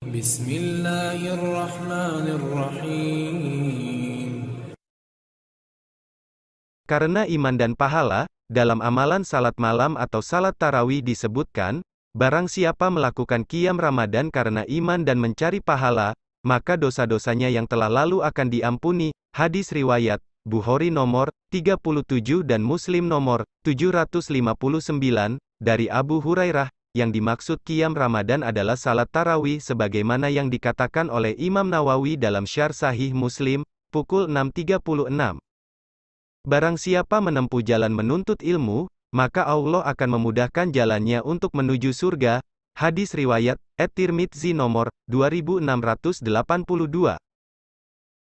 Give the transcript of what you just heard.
Bismillahirrahmanirrahim. Karena iman dan pahala, dalam amalan salat malam atau salat tarawih disebutkan, barang siapa melakukan kiam Ramadan karena iman dan mencari pahala, maka dosa-dosanya yang telah lalu akan diampuni. Hadis riwayat Bukhari nomor 37 dan Muslim nomor 759 dari Abu Hurairah yang dimaksud Qiyam Ramadan adalah salat tarawih sebagaimana yang dikatakan oleh Imam Nawawi dalam Syar Sahih Muslim, pukul 6.36. Barang siapa menempuh jalan menuntut ilmu, maka Allah akan memudahkan jalannya untuk menuju surga. Hadis Riwayat, At-Tirmidzi nomor 2682